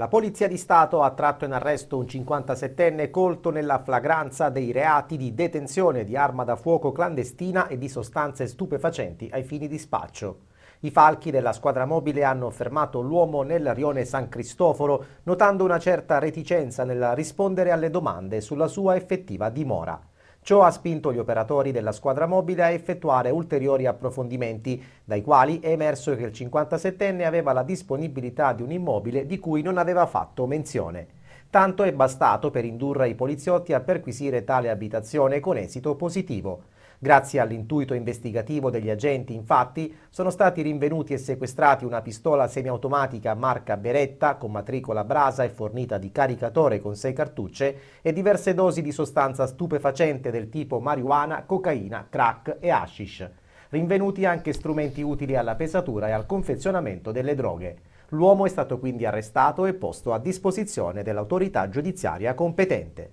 La Polizia di Stato ha tratto in arresto un 57enne colto nella flagranza dei reati di detenzione di arma da fuoco clandestina e di sostanze stupefacenti ai fini di spaccio. I falchi della squadra mobile hanno fermato l'uomo nel rione San Cristoforo, notando una certa reticenza nel rispondere alle domande sulla sua effettiva dimora. Ciò ha spinto gli operatori della squadra mobile a effettuare ulteriori approfondimenti, dai quali è emerso che il 57enne aveva la disponibilità di un immobile di cui non aveva fatto menzione. Tanto è bastato per indurre i poliziotti a perquisire tale abitazione con esito positivo. Grazie all'intuito investigativo degli agenti, infatti, sono stati rinvenuti e sequestrati una pistola semiautomatica marca Beretta con matricola brasa e fornita di caricatore con sei cartucce e diverse dosi di sostanza stupefacente del tipo marijuana, cocaina, crack e hashish. Rinvenuti anche strumenti utili alla pesatura e al confezionamento delle droghe. L'uomo è stato quindi arrestato e posto a disposizione dell'autorità giudiziaria competente.